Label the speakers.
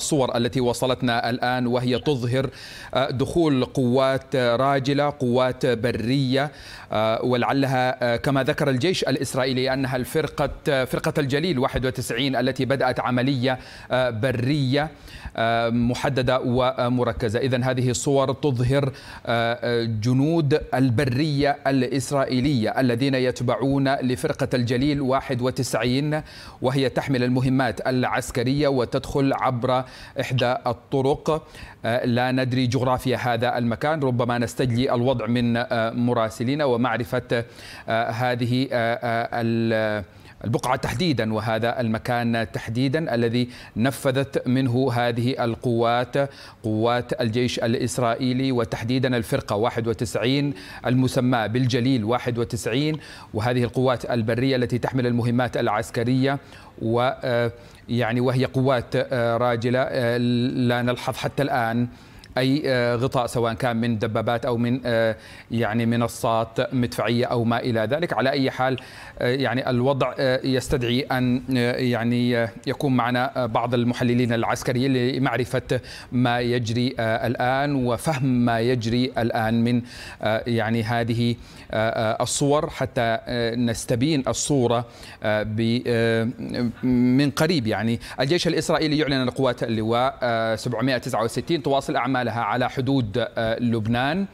Speaker 1: الصور التي وصلتنا الآن وهي تظهر آه، دخول قوات راجلة قوات برية آه، ولعلها آه، كما ذكر الجيش الإسرائيلي أنها الفرقة فرقة الجليل 91 التي بدأت عملية برية محددة ومركزة إذا هذه الصور تظهر جنود البرية الإسرائيلية الذين يتبعون لفرقة الجليل 91 وهي تحمل المهمات العسكرية وتدخل عبر إحدى الطرق آه، لا ندري جغرافيا هذا المكان ربما نستجلي الوضع من آه، مراسلين ومعرفة آه، هذه البقعة تحديدا وهذا المكان تحديدا الذي نفذت منه هذه القوات قوات الجيش الإسرائيلي وتحديدا الفرقة 91 المسمى بالجليل 91 وهذه القوات البرية التي تحمل المهمات العسكرية و آه، يعني وهي قوات آه، راجلة آه، لا نلحظ حتى الآن اي آه، غطاء سواء كان من دبابات او من آه، يعني منصات مدفعيه او ما الى ذلك على اي حال آه، يعني الوضع يستدعي ان يعني يكون معنا بعض المحللين العسكريين لمعرفه ما يجري الان وفهم ما يجري الان من يعني هذه الصور حتى نستبين الصوره من قريب يعني الجيش الاسرائيلي يعلن ان قوات اللواء 769 تواصل اعمال اعمالها على حدود آه، لبنان